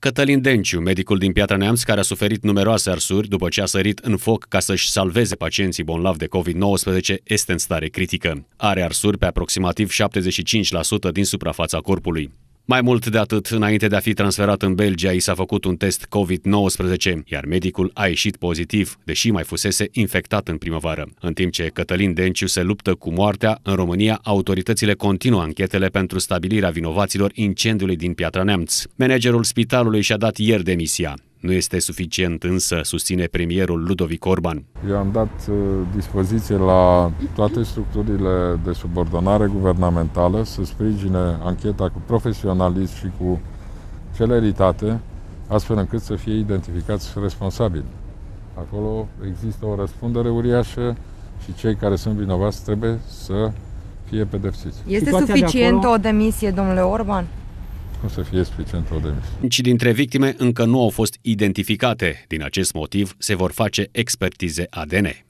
Cătălin Denciu, medicul din Piatra Neamț, care a suferit numeroase arsuri după ce a sărit în foc ca să-și salveze pacienții bolnavi de COVID-19, este în stare critică. Are arsuri pe aproximativ 75% din suprafața corpului. Mai mult de atât, înainte de a fi transferat în Belgia, i s-a făcut un test COVID-19, iar medicul a ieșit pozitiv, deși mai fusese infectat în primăvară. În timp ce Cătălin Denciu se luptă cu moartea, în România autoritățile continuă anchetele pentru stabilirea vinovaților incendiului din Piatra Neamț. Managerul spitalului și-a dat ieri demisia. Nu este suficient însă, susține premierul Ludovic Orban. Eu am dat uh, dispoziție la toate structurile de subordonare guvernamentală să sprijine ancheta cu profesionalism și cu celeritate, astfel încât să fie identificați responsabili. Acolo există o răspundere uriașă și cei care sunt vinovați trebuie să fie pedepsiți. Este Situația suficient acolo... o demisie, domnule Orban? cum să fie suficient o demisie. Nici dintre victime încă nu au fost identificate. Din acest motiv se vor face expertize ADN.